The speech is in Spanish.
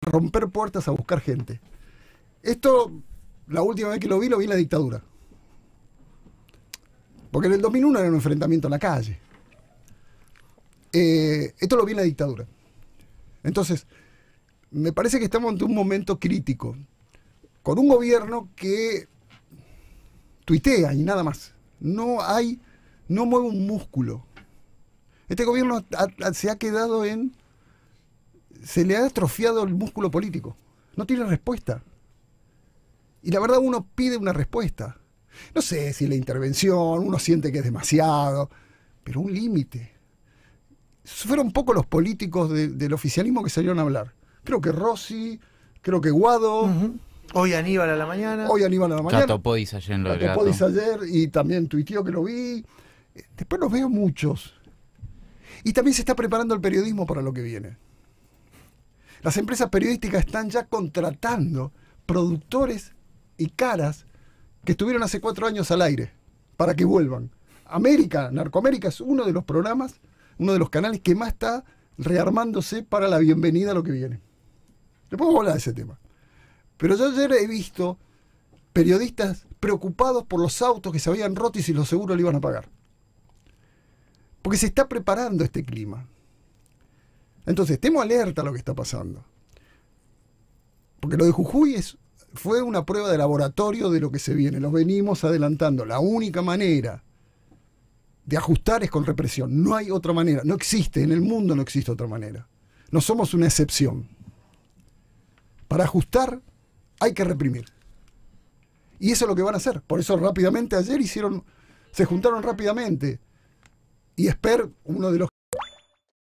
romper puertas a buscar gente. Esto, la última vez que lo vi, lo vi en la dictadura. Porque en el 2001 era un enfrentamiento en la calle. Eh, esto lo vi en la dictadura. Entonces, me parece que estamos ante un momento crítico, con un gobierno que tuitea y nada más. No hay, no mueve un músculo. Este gobierno se ha quedado en se le ha atrofiado el músculo político. No tiene respuesta. Y la verdad uno pide una respuesta. No sé si la intervención, uno siente que es demasiado, pero un límite. Fueron pocos los políticos del oficialismo que salieron a hablar. Creo que Rossi, creo que Guado. Hoy Aníbal a la mañana. Hoy Aníbal a la mañana. Cato ayer y también tío que lo vi. Después los veo muchos. Y también se está preparando el periodismo para lo que viene. Las empresas periodísticas están ya contratando productores y caras que estuvieron hace cuatro años al aire para que vuelvan. América, Narcoamérica es uno de los programas, uno de los canales que más está rearmándose para la bienvenida a lo que viene. Después hablar de ese tema. Pero yo ayer he visto periodistas preocupados por los autos que se habían roto y si los seguros le iban a pagar. Porque se está preparando este clima. Entonces, estemos alerta a lo que está pasando. Porque lo de Jujuy es, fue una prueba de laboratorio de lo que se viene. Los venimos adelantando. La única manera de ajustar es con represión. No hay otra manera. No existe. En el mundo no existe otra manera. No somos una excepción. Para ajustar hay que reprimir. Y eso es lo que van a hacer. Por eso rápidamente ayer hicieron, se juntaron rápidamente. Y Esper, uno de los